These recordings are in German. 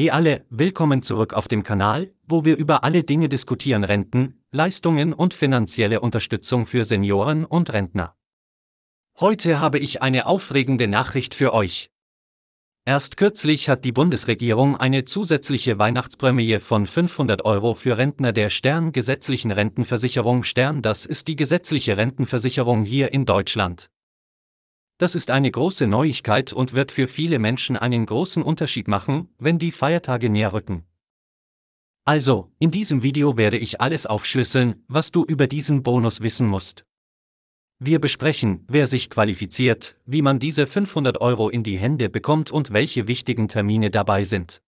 Hey alle, willkommen zurück auf dem Kanal, wo wir über alle Dinge diskutieren Renten, Leistungen und finanzielle Unterstützung für Senioren und Rentner. Heute habe ich eine aufregende Nachricht für euch. Erst kürzlich hat die Bundesregierung eine zusätzliche Weihnachtsprämie von 500 Euro für Rentner der Stern gesetzlichen Rentenversicherung Stern, das ist die gesetzliche Rentenversicherung hier in Deutschland, das ist eine große Neuigkeit und wird für viele Menschen einen großen Unterschied machen, wenn die Feiertage näher rücken. Also, in diesem Video werde ich alles aufschlüsseln, was du über diesen Bonus wissen musst. Wir besprechen, wer sich qualifiziert, wie man diese 500 Euro in die Hände bekommt und welche wichtigen Termine dabei sind.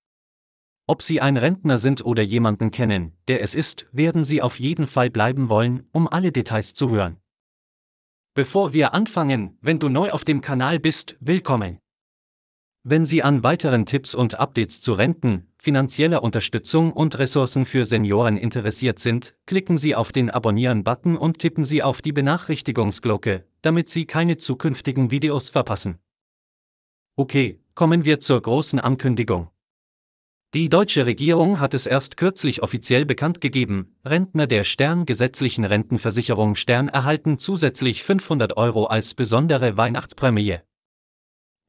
Ob Sie ein Rentner sind oder jemanden kennen, der es ist, werden Sie auf jeden Fall bleiben wollen, um alle Details zu hören. Bevor wir anfangen, wenn du neu auf dem Kanal bist, willkommen. Wenn Sie an weiteren Tipps und Updates zu Renten, finanzieller Unterstützung und Ressourcen für Senioren interessiert sind, klicken Sie auf den Abonnieren-Button und tippen Sie auf die Benachrichtigungsglocke, damit Sie keine zukünftigen Videos verpassen. Okay, kommen wir zur großen Ankündigung. Die deutsche Regierung hat es erst kürzlich offiziell bekannt gegeben, Rentner der Stern gesetzlichen Rentenversicherung Stern erhalten zusätzlich 500 Euro als besondere Weihnachtsprämie.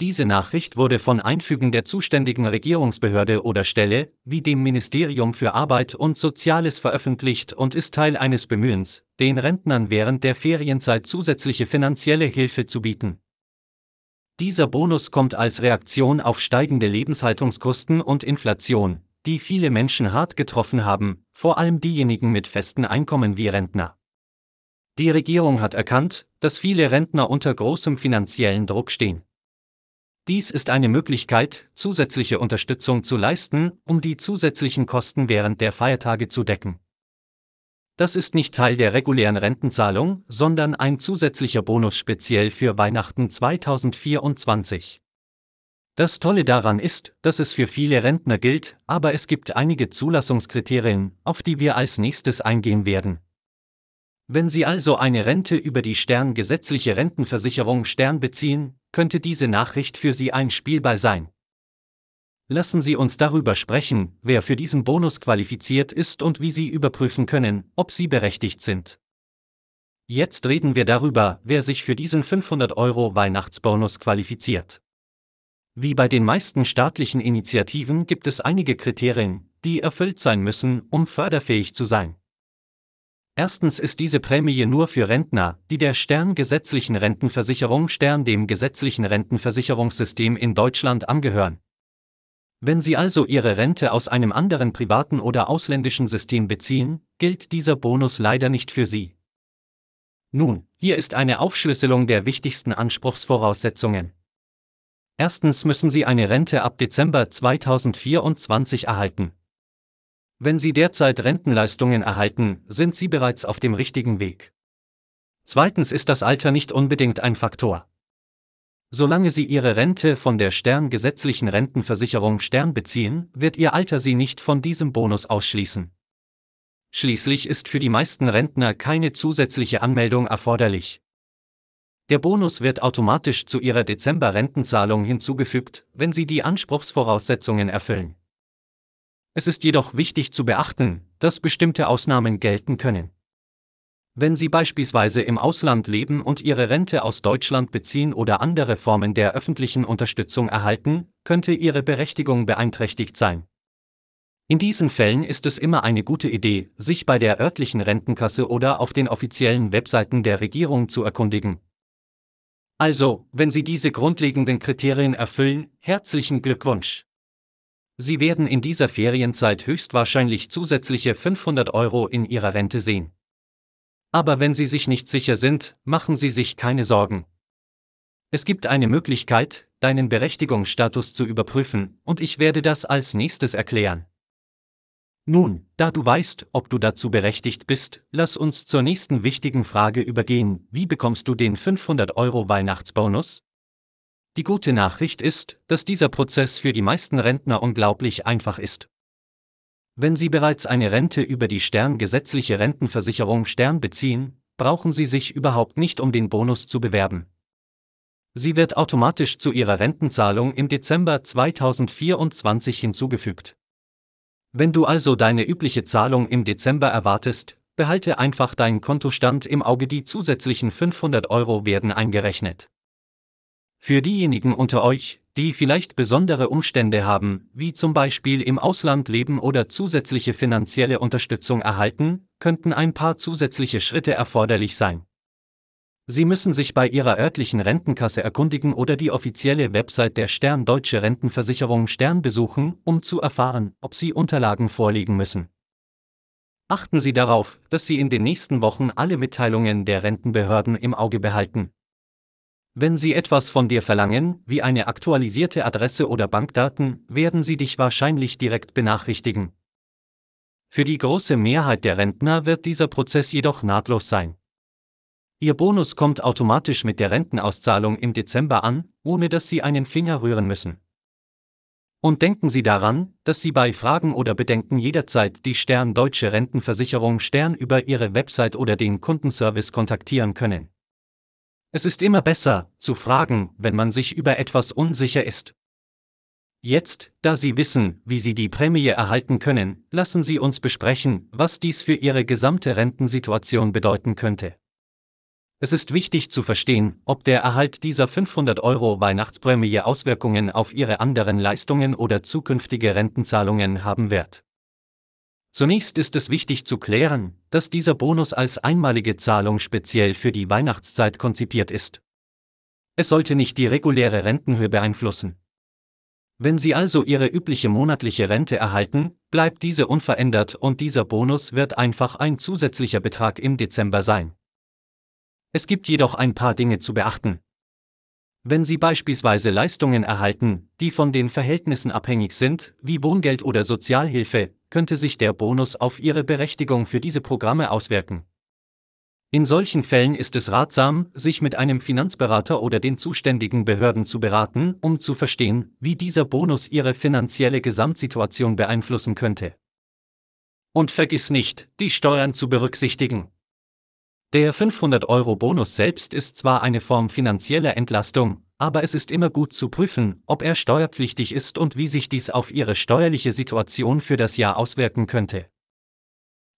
Diese Nachricht wurde von Einfügen der zuständigen Regierungsbehörde oder Stelle, wie dem Ministerium für Arbeit und Soziales veröffentlicht und ist Teil eines Bemühens, den Rentnern während der Ferienzeit zusätzliche finanzielle Hilfe zu bieten. Dieser Bonus kommt als Reaktion auf steigende Lebenshaltungskosten und Inflation, die viele Menschen hart getroffen haben, vor allem diejenigen mit festen Einkommen wie Rentner. Die Regierung hat erkannt, dass viele Rentner unter großem finanziellen Druck stehen. Dies ist eine Möglichkeit, zusätzliche Unterstützung zu leisten, um die zusätzlichen Kosten während der Feiertage zu decken. Das ist nicht Teil der regulären Rentenzahlung, sondern ein zusätzlicher Bonus speziell für Weihnachten 2024. Das Tolle daran ist, dass es für viele Rentner gilt, aber es gibt einige Zulassungskriterien, auf die wir als nächstes eingehen werden. Wenn Sie also eine Rente über die Stern gesetzliche Rentenversicherung Stern beziehen, könnte diese Nachricht für Sie ein Spielball sein lassen Sie uns darüber sprechen, wer für diesen Bonus qualifiziert ist und wie Sie überprüfen können, ob Sie berechtigt sind. Jetzt reden wir darüber, wer sich für diesen 500 Euro Weihnachtsbonus qualifiziert. Wie bei den meisten staatlichen Initiativen gibt es einige Kriterien, die erfüllt sein müssen, um förderfähig zu sein. Erstens ist diese Prämie nur für Rentner, die der Stern gesetzlichen Rentenversicherung Stern dem gesetzlichen Rentenversicherungssystem in Deutschland angehören, wenn Sie also Ihre Rente aus einem anderen privaten oder ausländischen System beziehen, gilt dieser Bonus leider nicht für Sie. Nun, hier ist eine Aufschlüsselung der wichtigsten Anspruchsvoraussetzungen. Erstens müssen Sie eine Rente ab Dezember 2024 erhalten. Wenn Sie derzeit Rentenleistungen erhalten, sind Sie bereits auf dem richtigen Weg. Zweitens ist das Alter nicht unbedingt ein Faktor. Solange Sie Ihre Rente von der Stern gesetzlichen Rentenversicherung Stern beziehen, wird Ihr Alter Sie nicht von diesem Bonus ausschließen. Schließlich ist für die meisten Rentner keine zusätzliche Anmeldung erforderlich. Der Bonus wird automatisch zu Ihrer Dezember-Rentenzahlung hinzugefügt, wenn Sie die Anspruchsvoraussetzungen erfüllen. Es ist jedoch wichtig zu beachten, dass bestimmte Ausnahmen gelten können. Wenn Sie beispielsweise im Ausland leben und Ihre Rente aus Deutschland beziehen oder andere Formen der öffentlichen Unterstützung erhalten, könnte Ihre Berechtigung beeinträchtigt sein. In diesen Fällen ist es immer eine gute Idee, sich bei der örtlichen Rentenkasse oder auf den offiziellen Webseiten der Regierung zu erkundigen. Also, wenn Sie diese grundlegenden Kriterien erfüllen, herzlichen Glückwunsch. Sie werden in dieser Ferienzeit höchstwahrscheinlich zusätzliche 500 Euro in Ihrer Rente sehen. Aber wenn Sie sich nicht sicher sind, machen Sie sich keine Sorgen. Es gibt eine Möglichkeit, deinen Berechtigungsstatus zu überprüfen, und ich werde das als nächstes erklären. Nun, da du weißt, ob du dazu berechtigt bist, lass uns zur nächsten wichtigen Frage übergehen. Wie bekommst du den 500 Euro Weihnachtsbonus? Die gute Nachricht ist, dass dieser Prozess für die meisten Rentner unglaublich einfach ist. Wenn Sie bereits eine Rente über die Stern gesetzliche Rentenversicherung Stern beziehen, brauchen Sie sich überhaupt nicht um den Bonus zu bewerben. Sie wird automatisch zu Ihrer Rentenzahlung im Dezember 2024 hinzugefügt. Wenn du also deine übliche Zahlung im Dezember erwartest, behalte einfach deinen Kontostand im Auge. Die zusätzlichen 500 Euro werden eingerechnet. Für diejenigen unter euch, die vielleicht besondere Umstände haben, wie zum Beispiel im Ausland leben oder zusätzliche finanzielle Unterstützung erhalten, könnten ein paar zusätzliche Schritte erforderlich sein. Sie müssen sich bei Ihrer örtlichen Rentenkasse erkundigen oder die offizielle Website der Stern Deutsche Rentenversicherung Stern besuchen, um zu erfahren, ob Sie Unterlagen vorlegen müssen. Achten Sie darauf, dass Sie in den nächsten Wochen alle Mitteilungen der Rentenbehörden im Auge behalten. Wenn sie etwas von dir verlangen, wie eine aktualisierte Adresse oder Bankdaten, werden sie dich wahrscheinlich direkt benachrichtigen. Für die große Mehrheit der Rentner wird dieser Prozess jedoch nahtlos sein. Ihr Bonus kommt automatisch mit der Rentenauszahlung im Dezember an, ohne dass Sie einen Finger rühren müssen. Und denken Sie daran, dass Sie bei Fragen oder Bedenken jederzeit die Stern Deutsche Rentenversicherung Stern über Ihre Website oder den Kundenservice kontaktieren können. Es ist immer besser, zu fragen, wenn man sich über etwas unsicher ist. Jetzt, da Sie wissen, wie Sie die Prämie erhalten können, lassen Sie uns besprechen, was dies für Ihre gesamte Rentensituation bedeuten könnte. Es ist wichtig zu verstehen, ob der Erhalt dieser 500 Euro Weihnachtsprämie Auswirkungen auf Ihre anderen Leistungen oder zukünftige Rentenzahlungen haben wird. Zunächst ist es wichtig zu klären, dass dieser Bonus als einmalige Zahlung speziell für die Weihnachtszeit konzipiert ist. Es sollte nicht die reguläre Rentenhöhe beeinflussen. Wenn Sie also Ihre übliche monatliche Rente erhalten, bleibt diese unverändert und dieser Bonus wird einfach ein zusätzlicher Betrag im Dezember sein. Es gibt jedoch ein paar Dinge zu beachten. Wenn Sie beispielsweise Leistungen erhalten, die von den Verhältnissen abhängig sind, wie Wohngeld oder Sozialhilfe, könnte sich der Bonus auf ihre Berechtigung für diese Programme auswirken. In solchen Fällen ist es ratsam, sich mit einem Finanzberater oder den zuständigen Behörden zu beraten, um zu verstehen, wie dieser Bonus ihre finanzielle Gesamtsituation beeinflussen könnte. Und vergiss nicht, die Steuern zu berücksichtigen. Der 500-Euro-Bonus selbst ist zwar eine Form finanzieller Entlastung, aber es ist immer gut zu prüfen, ob er steuerpflichtig ist und wie sich dies auf Ihre steuerliche Situation für das Jahr auswirken könnte.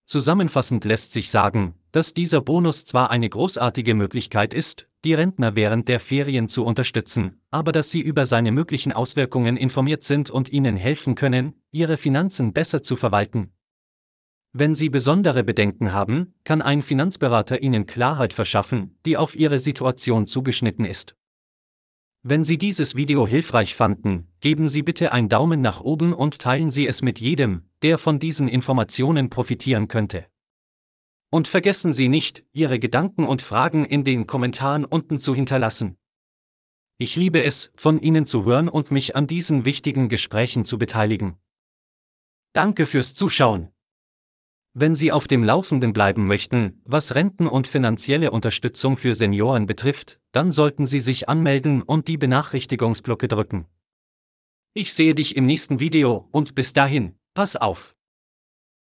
Zusammenfassend lässt sich sagen, dass dieser Bonus zwar eine großartige Möglichkeit ist, die Rentner während der Ferien zu unterstützen, aber dass sie über seine möglichen Auswirkungen informiert sind und ihnen helfen können, ihre Finanzen besser zu verwalten. Wenn Sie besondere Bedenken haben, kann ein Finanzberater Ihnen Klarheit verschaffen, die auf Ihre Situation zugeschnitten ist. Wenn Sie dieses Video hilfreich fanden, geben Sie bitte einen Daumen nach oben und teilen Sie es mit jedem, der von diesen Informationen profitieren könnte. Und vergessen Sie nicht, Ihre Gedanken und Fragen in den Kommentaren unten zu hinterlassen. Ich liebe es, von Ihnen zu hören und mich an diesen wichtigen Gesprächen zu beteiligen. Danke fürs Zuschauen. Wenn Sie auf dem Laufenden bleiben möchten, was Renten und finanzielle Unterstützung für Senioren betrifft, dann sollten Sie sich anmelden und die Benachrichtigungsglocke drücken. Ich sehe dich im nächsten Video und bis dahin, pass auf!